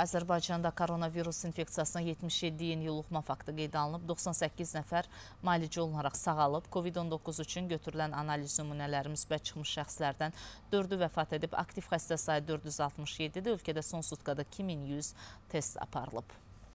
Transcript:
Azərbaycanda koronavirus infeksiyasına 77 yeni yoluxma faktı qeyd alınıb, 98 nəfər malicə olunaraq sağalıb. COVID-19 üçün götürülən analiz nümunələri müsbət çıxmış şəxslərdən 4-ü vəfat edib, aktiv xəstə sayı 467-də, ölkədə son sutqada 2100 test aparılıb.